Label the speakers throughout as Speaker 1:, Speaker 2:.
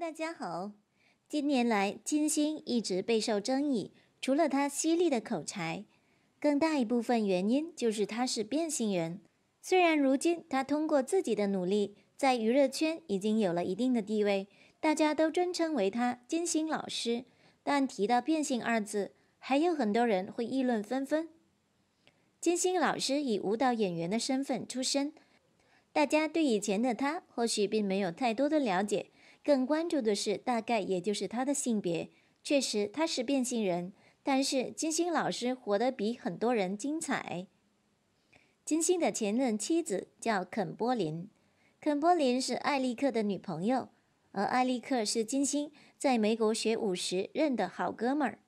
Speaker 1: 大家好，近年来金星一直备受争议，除了她犀利的口才，更大一部分原因就是她是变性人。虽然如今她通过自己的努力，在娱乐圈已经有了一定的地位，大家都尊称为她金星老师，但提到变性二字，还有很多人会议论纷纷。金星老师以舞蹈演员的身份出身，大家对以前的她或许并没有太多的了解。更关注的是，大概也就是他的性别。确实，他是变性人，但是金星老师活得比很多人精彩。金星的前任妻子叫肯波林，肯波林是艾利克的女朋友，而艾利克是金星在美国学舞时认的好哥们儿。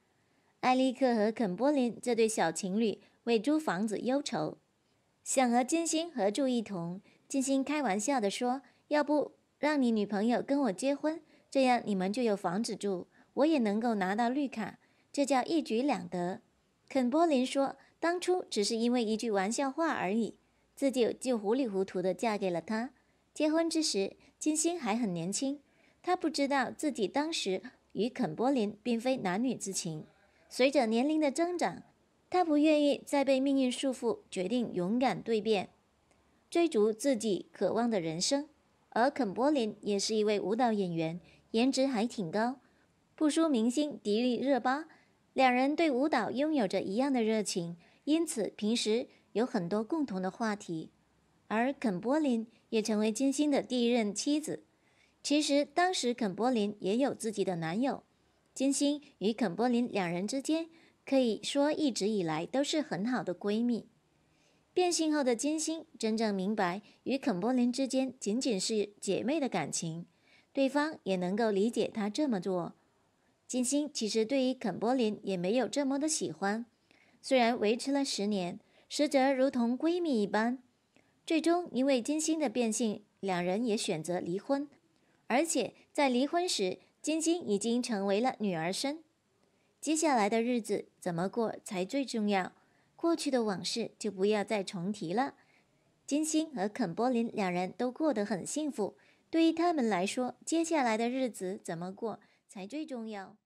Speaker 1: 艾利克和肯波林这对小情侣为租房子忧愁，想和金星合住一同。金星开玩笑的说：“要不……”让你女朋友跟我结婚，这样你们就有房子住，我也能够拿到绿卡，这叫一举两得。肯波林说，当初只是因为一句玩笑话而已，自己就糊里糊涂的嫁给了他。结婚之时，金星还很年轻，她不知道自己当时与肯波林并非男女之情。随着年龄的增长，她不愿意再被命运束缚，决定勇敢蜕变，追逐自己渴望的人生。而肯波林也是一位舞蹈演员，颜值还挺高，不输明星迪丽热巴。两人对舞蹈拥有着一样的热情，因此平时有很多共同的话题。而肯波林也成为金星的第一任妻子。其实当时肯波林也有自己的男友，金星与肯波林两人之间可以说一直以来都是很好的闺蜜。变性后的金星真正明白与肯波林之间仅仅是姐妹的感情，对方也能够理解她这么做。金星其实对于肯波林也没有这么的喜欢，虽然维持了十年，实则如同闺蜜一般。最终因为金星的变性，两人也选择离婚，而且在离婚时，金星已经成为了女儿身。接下来的日子怎么过才最重要。过去的往事就不要再重提了。金星和肯波林两人都过得很幸福，对于他们来说，接下来的日子怎么过才最重要。